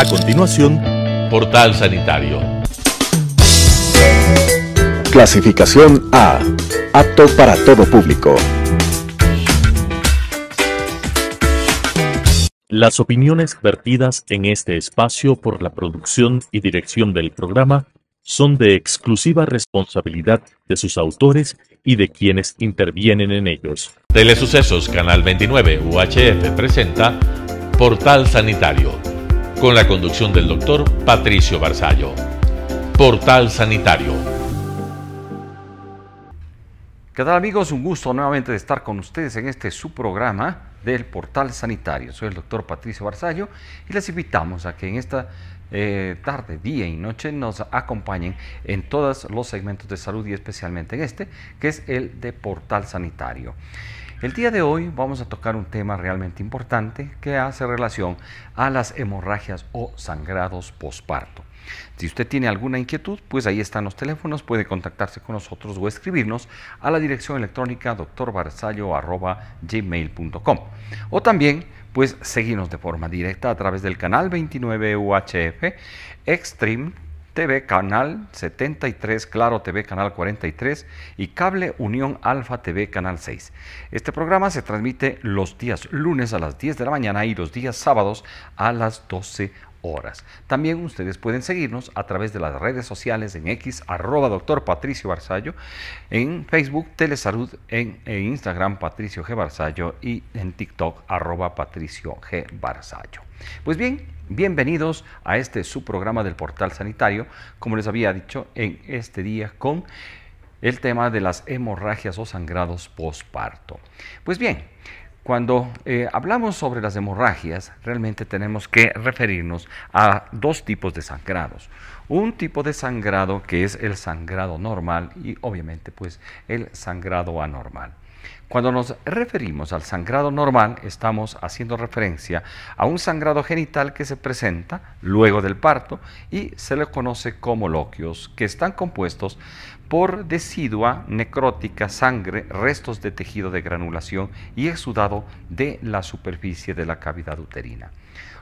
A continuación, Portal Sanitario. Clasificación A. Apto para todo público. Las opiniones vertidas en este espacio por la producción y dirección del programa son de exclusiva responsabilidad de sus autores y de quienes intervienen en ellos. Telesucesos Canal 29 UHF presenta Portal Sanitario con la conducción del doctor Patricio Barzallo. Portal Sanitario. ¿Qué tal amigos? Un gusto nuevamente de estar con ustedes en este su programa del Portal Sanitario. Soy el doctor Patricio Barzallo y les invitamos a que en esta eh, tarde, día y noche nos acompañen en todos los segmentos de salud y especialmente en este, que es el de Portal Sanitario. El día de hoy vamos a tocar un tema realmente importante que hace relación a las hemorragias o sangrados posparto. Si usted tiene alguna inquietud, pues ahí están los teléfonos, puede contactarse con nosotros o escribirnos a la dirección electrónica doctorbarsallo.gmail.com o también pues seguirnos de forma directa a través del canal 29 UHF Extreme TV Canal 73, Claro TV Canal 43 y Cable Unión Alfa TV Canal 6. Este programa se transmite los días lunes a las 10 de la mañana y los días sábados a las 12 horas horas. También ustedes pueden seguirnos a través de las redes sociales en X, doctor Patricio Barzallo, en Facebook, Telesalud, en, e Instagram, Patricio G. Barzallo y en TikTok, arroba Patricio G. Barzallo. Pues bien, bienvenidos a este su programa del Portal Sanitario, como les había dicho, en este día con el tema de las hemorragias o sangrados posparto. Pues bien, cuando eh, hablamos sobre las hemorragias, realmente tenemos que referirnos a dos tipos de sangrados. Un tipo de sangrado que es el sangrado normal y obviamente pues el sangrado anormal. Cuando nos referimos al sangrado normal, estamos haciendo referencia a un sangrado genital que se presenta luego del parto y se le conoce como loquios, que están compuestos por decidua necrótica, sangre, restos de tejido de granulación y exudado de la superficie de la cavidad uterina.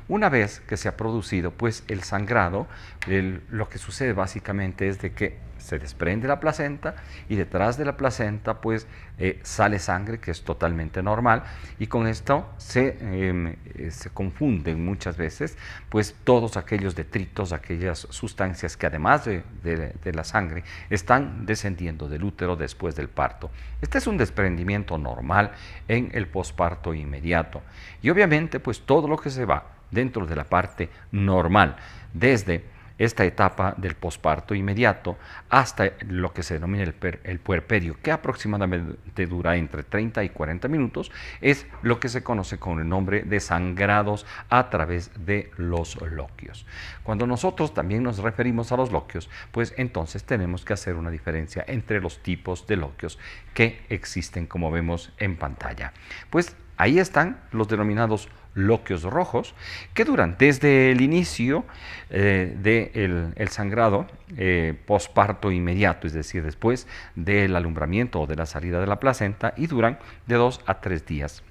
Una vez que se ha producido pues el sangrado, lo que sucede básicamente es de que se desprende la placenta y detrás de la placenta pues eh, sale sangre que es totalmente normal y con esto em, eh, se, confunden muchas veces pues todos aquellos detritos, aquellas sustancias que además de, de la sangre están descendiendo del útero después del parto. Este es un desprendimiento normal en el posparto inmediato y obviamente pues todo lo que se va dentro de la parte normal desde esta etapa del posparto inmediato hasta lo que se denomina el, puerperio, que aproximadamente dura entre 30 y 40 minutos, es lo que se conoce con el nombre de sangrados a través de los loquios. Cuando nosotros también nos referimos a los loquios, pues entonces tenemos que hacer una diferencia entre los tipos de loquios que existen como vemos en pantalla. Pues ahí están los denominados loquios rojos, que duran desde el inicio eh, del sangrado postparto eh, posparto inmediato, es decir, después del alumbramiento o de la salida de la placenta, y duran de dos a tres días.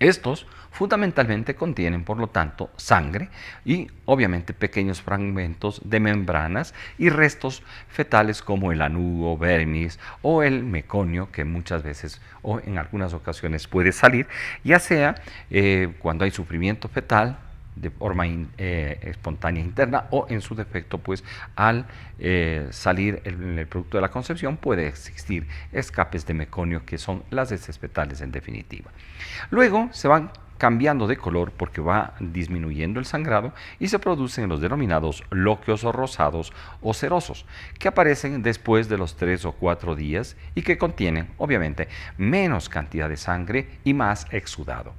Estos fundamentalmente contienen, por lo tanto, sangre y obviamente pequeños fragmentos de membranas y restos fetales como el anudo, vermis o el meconio que muchas veces o en algunas ocasiones puede salir, ya sea eh, cuando hay sufrimiento fetal de forma eh, espontánea e interna o en su defecto pues al eh, salir el, el, producto de la concepción puede existir escapes de meconio que son las desespetales en definitiva. Luego se van cambiando de color porque va disminuyendo el sangrado y se producen los denominados loquios rosados o cerosos, que aparecen después de los tres o cuatro días y que contienen, obviamente, menos cantidad de sangre y más exudado.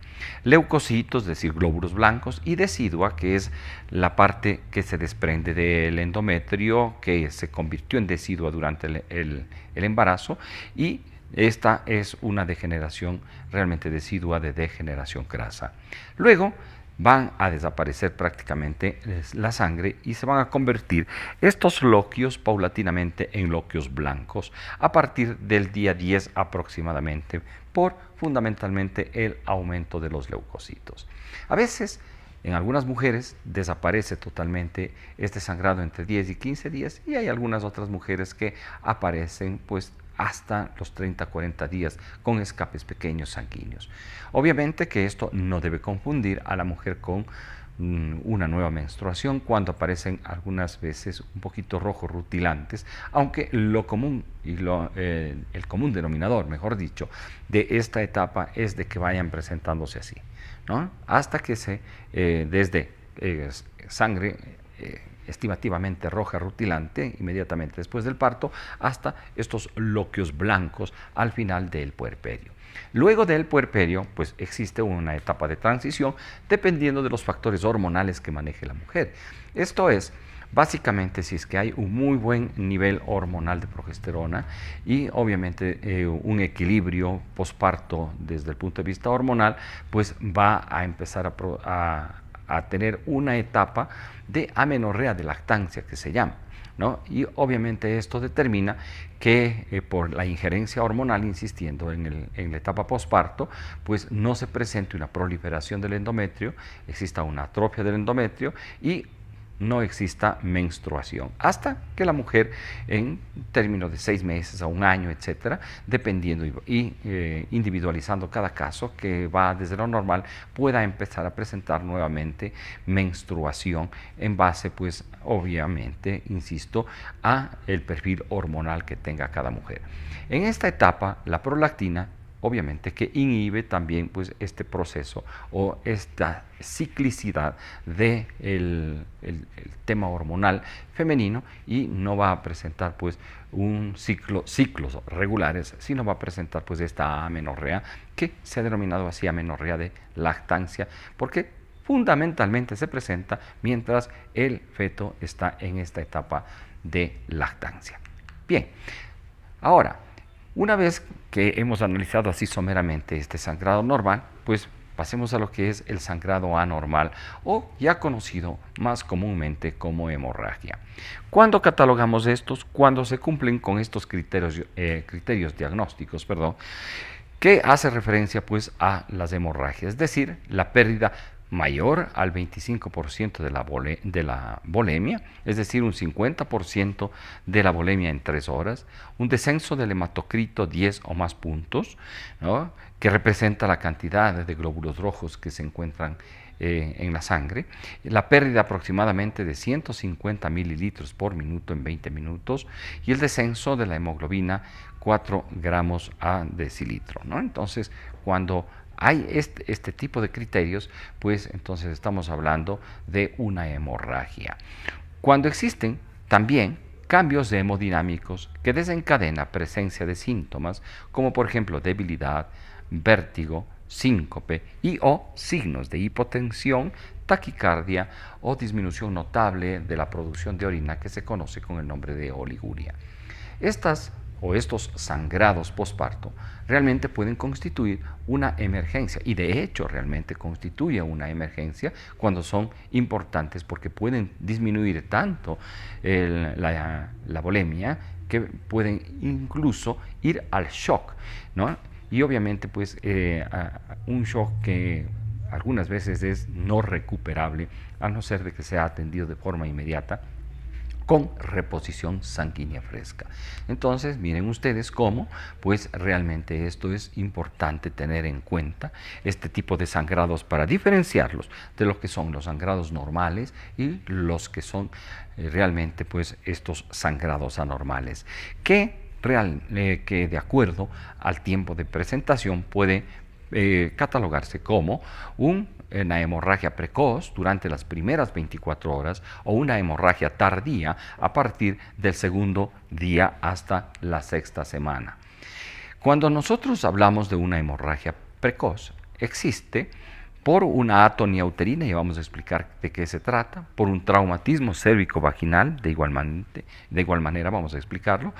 Leucocitos, es decir, glóbulos blancos, y decidua, que es la parte que se desprende del endometrio, que se convirtió en decidua durante el, el embarazo, y esta es una degeneración realmente decidua de degeneración grasa. Luego van a desaparecer prácticamente la sangre y se van a convertir estos loquios paulatinamente en loquios blancos a partir del día 10 aproximadamente por fundamentalmente el aumento de los leucocitos. A veces en algunas mujeres desaparece totalmente este sangrado entre 10 y 15 días y hay algunas otras mujeres que aparecen pues hasta los 30-40 días con escapes pequeños sanguíneos. Obviamente que esto no debe confundir a la mujer con mm, una nueva menstruación cuando aparecen algunas veces un poquito rojos rutilantes, aunque lo común y eh, el común denominador, mejor dicho, de esta etapa es de que vayan presentándose así, ¿no? hasta que se, eh, desde eh, sangre estimativamente roja rutilante, inmediatamente después del parto, hasta estos loquios blancos al final del puerperio. Luego del puerperio, pues existe una etapa de transición dependiendo de los factores hormonales que maneje la mujer. Esto es, básicamente si es que hay un muy buen nivel hormonal de progesterona y obviamente eh, un equilibrio posparto desde el punto de vista hormonal, pues va a empezar a, a a tener una etapa de amenorrea de lactancia que se llama. ¿no? Y obviamente esto determina que eh, por la injerencia hormonal, insistiendo en, el, en la etapa posparto, pues no se presente una proliferación del endometrio, exista una atrofia del endometrio y no exista menstruación. Hasta que la mujer, en términos de seis meses a un año, etcétera, dependiendo y, eh, individualizando cada caso, que va desde lo normal, pueda empezar a presentar nuevamente menstruación en base, pues, obviamente, insisto, a el perfil hormonal que tenga cada mujer. En esta etapa, la prolactina obviamente que inhibe también pues, este proceso o esta ciclicidad del el, tema hormonal femenino y no va a presentar pues un ciclo, ciclos regulares, sino va a presentar pues esta amenorrea que se ha denominado así amenorrea de lactancia porque fundamentalmente se presenta mientras el feto está en esta etapa de lactancia. Bien, ahora una vez que hemos analizado así someramente este sangrado normal, pues pasemos a lo que es el sangrado anormal o ya conocido más comúnmente como hemorragia. ¿Cuándo catalogamos estos? Cuando se cumplen con estos criterios, eh, criterios diagnósticos, perdón, que hace referencia pues a las hemorragias, es decir, la pérdida mayor al 25% de la, bolemia, es decir, un 50% de la bolemia en 3 horas, un descenso del hematocrito 10 o más puntos, ¿no? que representa la cantidad de glóbulos rojos que se encuentran eh, en la sangre, la pérdida aproximadamente de 150 mililitros por minuto en 20 minutos y el descenso de la hemoglobina 4 gramos a decilitro. ¿no? Entonces, cuando hay este, tipo de criterios, pues entonces estamos hablando de una hemorragia. Cuando existen también cambios hemodinámicos que desencadena presencia de síntomas como por ejemplo debilidad, vértigo, síncope y o signos de hipotensión, taquicardia o disminución notable de la producción de orina que se conoce con el nombre de oliguria. Estas o estos sangrados posparto realmente pueden constituir una emergencia y de hecho realmente constituye una emergencia cuando son importantes porque pueden disminuir tanto la, la, que pueden incluso ir al shock, Y obviamente pues eh, un shock que algunas veces es no recuperable a no ser de que sea atendido de forma inmediata con reposición sanguínea fresca. Entonces, miren ustedes cómo, pues realmente esto es importante tener en cuenta, este tipo de sangrados para diferenciarlos de los que son los sangrados normales y los que son eh, realmente pues estos sangrados anormales, que, real, eh, que de acuerdo al tiempo de presentación puede eh, catalogarse como un eh, una hemorragia precoz durante las primeras 24 horas o una hemorragia tardía a partir del segundo día hasta la sexta semana. Cuando nosotros hablamos de una hemorragia precoz, existe por una atonía uterina, y vamos a explicar de qué se trata, por un traumatismo cérvico-vaginal, de igual, manera vamos a explicarlo,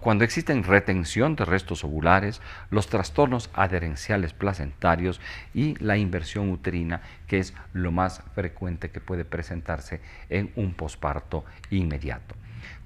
cuando existen retención de restos ovulares, los trastornos adherenciales placentarios y la inversión uterina, que es lo más frecuente que puede presentarse en un posparto inmediato.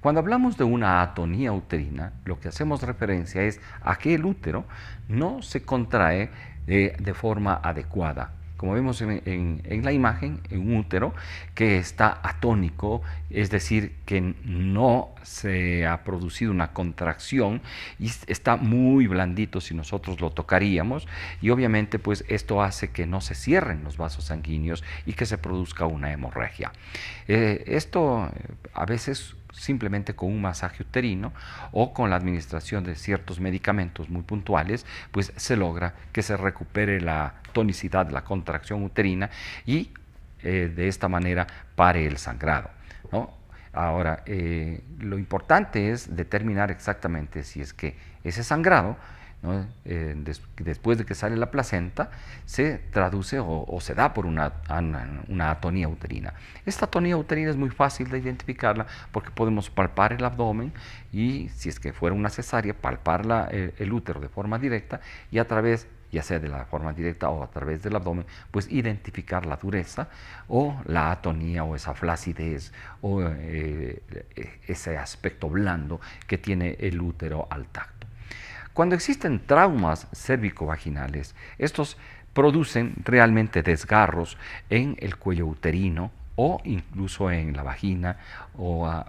Cuando hablamos de una atonía uterina, lo que hacemos referencia es a que el útero no se contrae eh, de forma adecuada, como vemos en, la imagen, en un útero que está atónico, es decir, que no se ha producido una contracción y está muy blandito si nosotros lo tocaríamos y obviamente pues esto hace que no se cierren los vasos sanguíneos y que se produzca una hemorragia. Eh, esto eh, a veces simplemente con un masaje uterino o con la administración de ciertos medicamentos muy puntuales, pues se logra que se recupere la tonicidad, la contracción uterina y eh, de esta manera pare el sangrado. Ahora, eh, lo importante es determinar exactamente si es que ese sangrado eh, después de que sale la placenta, se traduce o, se da por una, una, atonía uterina. Esta atonía uterina es muy fácil de identificarla porque podemos palpar el abdomen y, si es que fuera una cesárea, palpar eh, el, útero de forma directa y a través ya sea de la forma directa o a través del abdomen, pues identificar la dureza o la atonía o esa flacidez o eh, e-, ese aspecto blando que tiene el útero al tacto. Cuando existen traumas cérvico-vaginales, estos producen realmente desgarros en el cuello uterino o incluso en la vagina o, ah,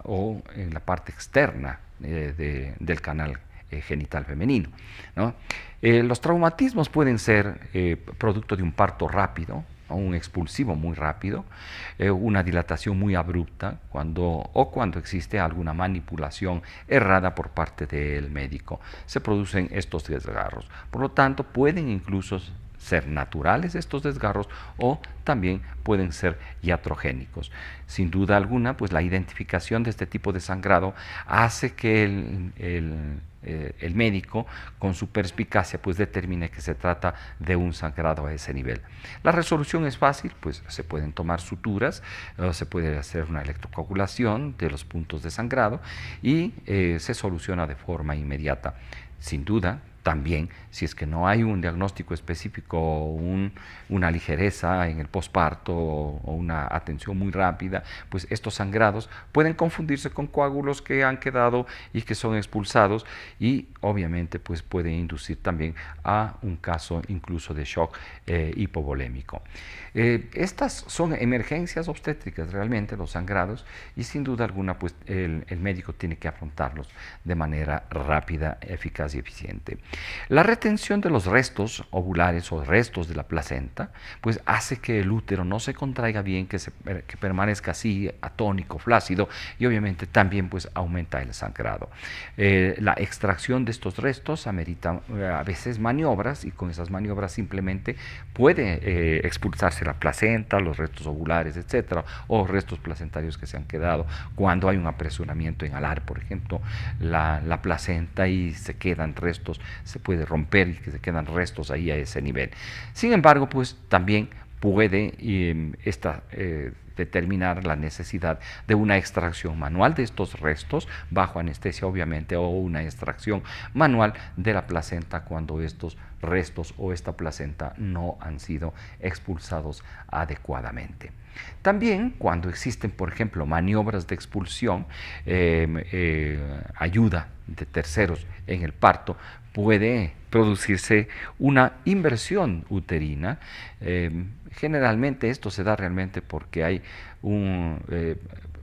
en la parte externa eh, del canal eh, genital femenino. Eh, los traumatismos pueden ser producto de un parto rápido, un expulsivo muy rápido, eh, una dilatación muy abrupta cuando, o cuando existe alguna manipulación errada por parte del médico. Se producen estos desgarros. Por lo tanto, pueden incluso ser naturales estos desgarros o también pueden ser iatrogénicos. Sin duda alguna, pues la identificación de este tipo de sangrado hace que eh, el, médico con su perspicacia pues determine que se trata de un sangrado a ese nivel. La resolución es fácil, pues se pueden tomar suturas, se puede hacer una electrocoagulación de los puntos de sangrado y eh, se soluciona de forma inmediata. Sin duda, también, si es que no hay un diagnóstico específico o una ligereza en el posparto o, una atención muy rápida, pues estos sangrados pueden confundirse con coágulos que han quedado y que son expulsados y obviamente pues pueden inducir también a un caso incluso de shock eh, hipovolémico. Eh, estas son emergencias obstétricas realmente, los sangrados, y sin duda alguna pues el médico tiene que afrontarlos de manera rápida, eficaz y eficiente. La retención de los restos ovulares o restos de la placenta, pues hace que el útero no se contraiga bien, que, se, eh, permanezca así atónico, flácido y obviamente también pues aumenta el sangrado. Eh, la extracción de estos restos amerita eh, a veces maniobras y con esas maniobras simplemente puede expulsarse la placenta, los restos ovulares, etcétera, o restos placentarios que se han quedado cuando hay un apresuramiento en alar, por ejemplo, la placenta y se quedan restos se puede romper y que se quedan restos ahí a ese nivel. Sin embargo, pues también puede em, eh, determinar la necesidad de una extracción manual de estos restos, bajo anestesia obviamente, o una extracción manual de la placenta cuando estos restos o esta placenta no han sido expulsados adecuadamente. También cuando existen, por ejemplo, maniobras de expulsión, em, eh, ayuda de terceros en el parto, puede producirse una inversión uterina. Em, generalmente esto se da realmente porque hay eh,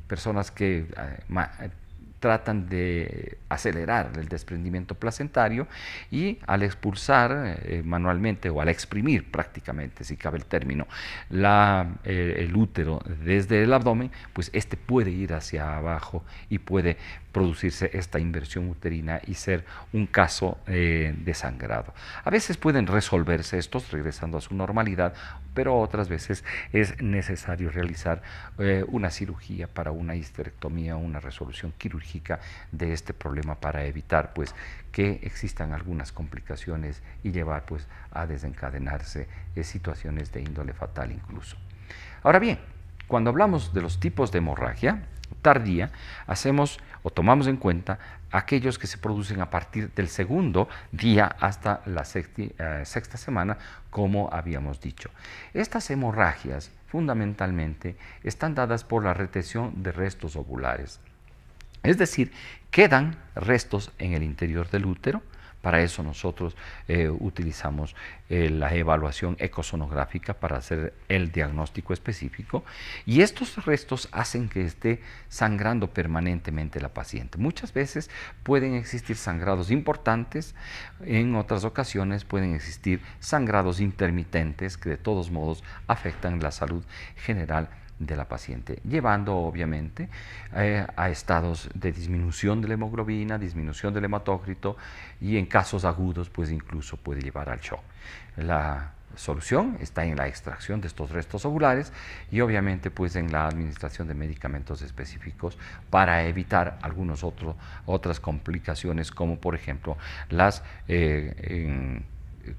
personas que eh, tratan de acelerar el desprendimiento placentario y al expulsar eh, manualmente o al exprimir prácticamente, si cabe el término, eh, el útero desde el abdomen, pues este puede ir hacia abajo y puede producirse esta inversión uterina y ser un caso eh, de sangrado. A veces pueden resolverse estos regresando a su normalidad pero otras veces es necesario realizar eh, una cirugía para una histerectomía, o una resolución quirúrgica de este problema para evitar pues que existan algunas complicaciones y llevar pues a desencadenarse eh, situaciones de índole fatal incluso. Ahora bien, cuando hablamos de los tipos de hemorragia, tardía, hacemos o tomamos en cuenta aquellos que se producen a partir del segundo día hasta la eh, sexta semana, como habíamos dicho. Estas hemorragias fundamentalmente están dadas por la retención de restos ovulares. Es decir, quedan restos en el interior del útero, para eso nosotros eh, utilizamos eh, la evaluación ecosonográfica para hacer el diagnóstico específico y estos restos hacen que esté sangrando permanentemente la paciente. Muchas veces pueden existir sangrados importantes, en otras ocasiones pueden existir sangrados intermitentes que de todos modos afectan la salud general de la paciente, llevando obviamente eh, a estados de disminución de la hemoglobina, disminución del hematocrito y en casos agudos pues incluso puede llevar al shock. La solución está en la extracción de estos restos ovulares y obviamente pues en la administración de medicamentos específicos para evitar algunas otras complicaciones como por ejemplo las eh,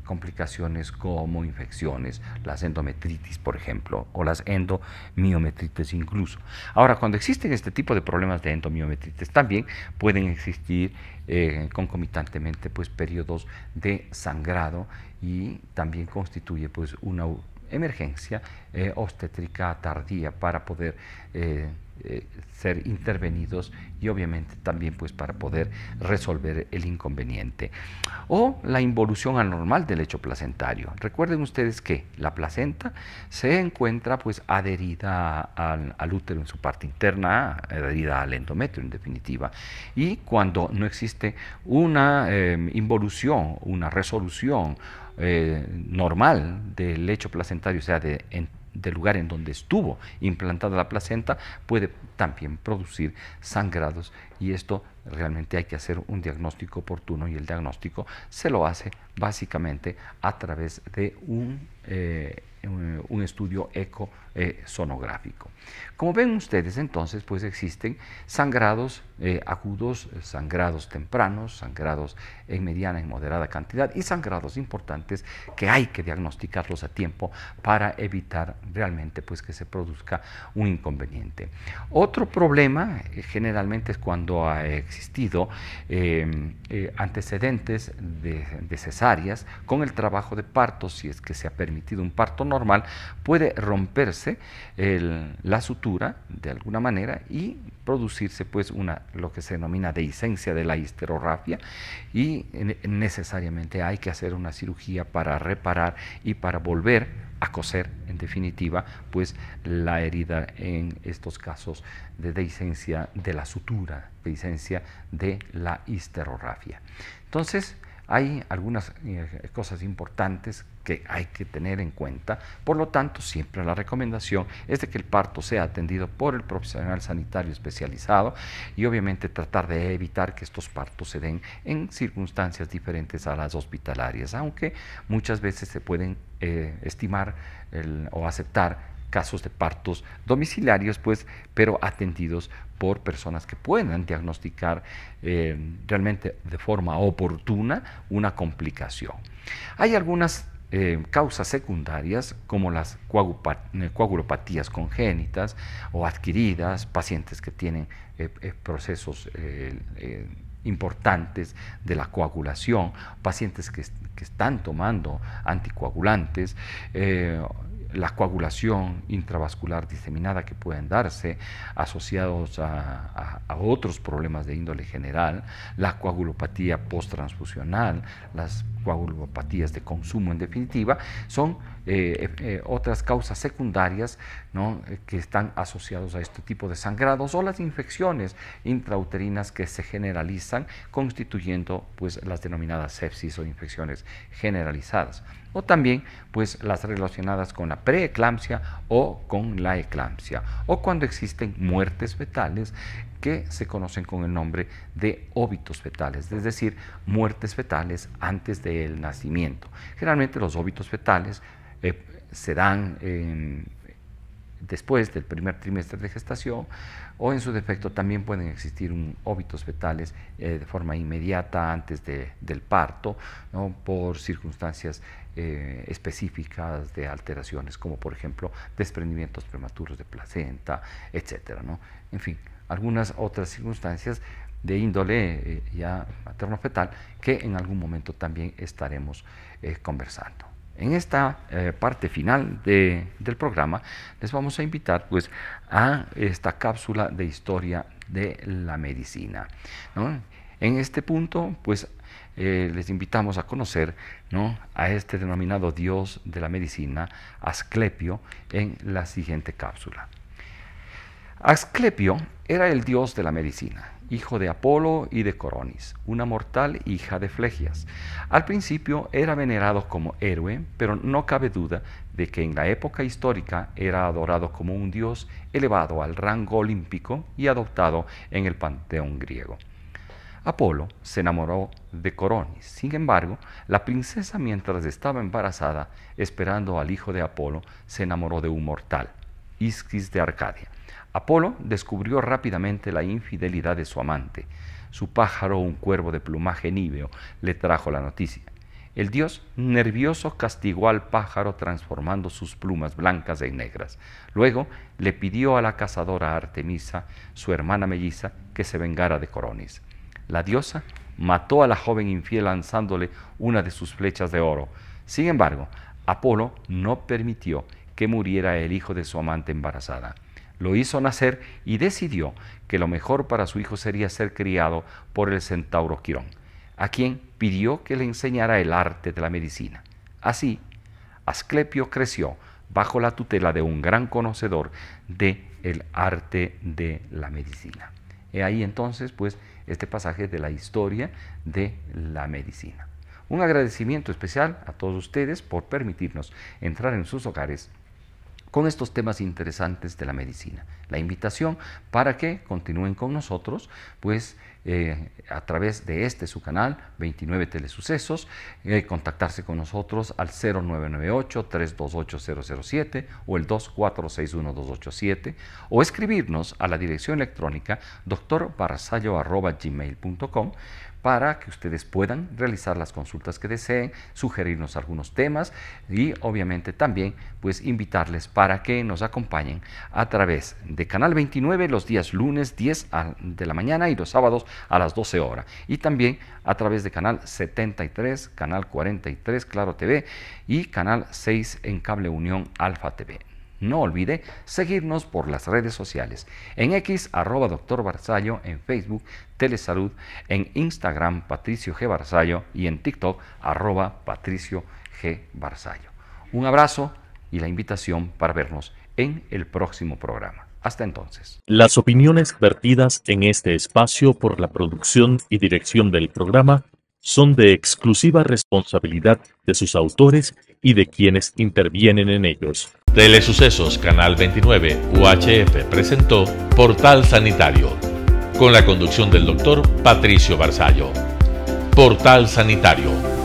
complicaciones como infecciones, las endometritis, por ejemplo, o las endomiometritis incluso. Ahora, cuando existen este tipo de problemas de endomiometritis, también pueden existir eh, concomitantemente pues periodos de sangrado y también constituye pues una emergencia eh, obstétrica tardía para poder eh, eh, ser intervenidos y obviamente también pues para poder resolver el inconveniente o la involución anormal del hecho placentario. Recuerden ustedes que la placenta se encuentra pues adherida al, útero en su parte interna, adherida al endometrio en definitiva y cuando no existe una em, involución, una resolución eh, normal del hecho placentario, o sea, de, en, del lugar en donde estuvo implantada la placenta puede también producir sangrados y esto realmente hay que hacer un diagnóstico oportuno y el diagnóstico se lo hace básicamente a través de un, eh, un estudio eco eh, sonográfico. Como ven ustedes entonces, pues existen sangrados eh, agudos, sangrados tempranos, sangrados en mediana y moderada cantidad y sangrados importantes que hay que diagnosticarlos a tiempo para evitar realmente pues que se produzca un inconveniente. Otro problema eh, generalmente es cuando ha existido em, eh, antecedentes de, cesáreas con el trabajo de parto, si es que se ha permitido un parto normal, puede romperse la sutura de alguna manera y producirse pues lo que se denomina dehiscencia de la histerorrafia y eh, necesariamente hay que hacer una cirugía para reparar y para volver a a coser, en definitiva, pues la herida en estos casos de licencia de la sutura, licencia de la histerorrafia. Entonces, hay algunas eh, cosas importantes hay que tener en cuenta. Por lo tanto, siempre la recomendación es de que el parto sea atendido por el profesional sanitario especializado y obviamente tratar de evitar que estos partos se den en circunstancias diferentes a las hospitalarias, aunque muchas veces se pueden eh, estimar o aceptar casos de partos domiciliarios, pues, pero atendidos por personas que puedan diagnosticar eh, realmente de forma oportuna una complicación. Hay algunas eh, causas secundarias como las coagulopatías eh, congénitas o adquiridas, pacientes que tienen eh, procesos importantes de la coagulación, pacientes que, que están tomando anticoagulantes la coagulación intravascular diseminada que pueden darse, asociados a, otros problemas de índole general, la coagulopatía posttransfusional, las coagulopatías de consumo en definitiva, son eh, eh, eh, otras causas secundarias ¿no? que están asociados a este tipo de sangrados o las infecciones intrauterinas que se generalizan constituyendo pues las denominadas sepsis o infecciones generalizadas o también pues las relacionadas con la pre preeclampsia o con la eclampsia, o cuando existen muertes fetales que se conocen con el nombre de óbitos fetales, es decir, muertes fetales antes del nacimiento. Generalmente los óbitos fetales eh, se dan en después del primer trimestre de gestación o en su defecto también pueden existir un, óbitos fetales eh, de forma inmediata antes del parto por circunstancias eh, específicas de alteraciones como por ejemplo desprendimientos prematuros de placenta, etcétera, En fin, algunas otras circunstancias de índole eh, ya materno-fetal que en algún momento también estaremos conversando. En esta eh, parte final de, del programa les vamos a invitar pues a esta cápsula de historia de la medicina. En este punto pues eh, les invitamos a conocer ¿no? a este denominado dios de la medicina, Asclepio, en la siguiente cápsula. Asclepio era el dios de la medicina, hijo de Apolo y de Coronis, una mortal hija de Flegias. Al principio era venerado como héroe, pero no cabe duda de que en la época histórica era adorado como un dios elevado al rango olímpico y adoptado en el panteón griego. Apolo se enamoró de Coronis. Sin embargo, la princesa mientras estaba embarazada, esperando al hijo de Apolo, se enamoró de un mortal, Isquis de Arcadia. Apolo descubrió rápidamente la infidelidad de su amante. Su pájaro, un cuervo de plumaje níveo, le trajo la noticia. El dios nervioso castigó al pájaro transformando sus plumas blancas en negras. Luego le pidió a la cazadora Artemisa, su hermana melliza, que se vengara de Coronis. La diosa mató a la joven infiel lanzándole una de sus flechas de oro. Sin embargo, Apolo no permitió que muriera el hijo de su amante embarazada lo hizo nacer y decidió que lo mejor para su hijo sería ser criado por el centauro Quirón, a quien pidió que le enseñara el arte de la medicina. Así, Asclepio creció bajo la tutela de un gran conocedor de el arte de la medicina. He ahí entonces, pues, este pasaje de la historia de la medicina. Un agradecimiento especial a todos ustedes por permitirnos entrar en sus hogares con estos temas interesantes de la medicina. La invitación para que continúen con nosotros, pues eh, a través de este su canal, 29 Telesucesos, eh, contactarse con nosotros al 0998 328 o el 2461287 o escribirnos a la dirección electrónica doctorbarsallo.gmail.com para que ustedes puedan realizar las consultas que deseen, sugerirnos algunos temas y obviamente también pues invitarles para que nos acompañen a través de Canal 29 los días lunes 10 de la mañana y los sábados a las 12 horas y también a través de Canal 73, Canal 43 Claro TV y Canal 6 en Cable Unión Alfa TV. No olvide seguirnos por las redes sociales. En X, arroba Doctor Barzallo, en Facebook, Telesalud, en Instagram, Patricio G. Barzallo y en TikTok, arroba Patricio G. Barzallo. Un abrazo y la invitación para vernos en el próximo programa. Hasta entonces. Las opiniones vertidas en este espacio por la producción y dirección del programa son de exclusiva responsabilidad de sus autores y de quienes intervienen en ellos. Telesucesos Canal 29 UHF presentó Portal Sanitario, con la conducción del doctor Patricio Barzallo. Portal Sanitario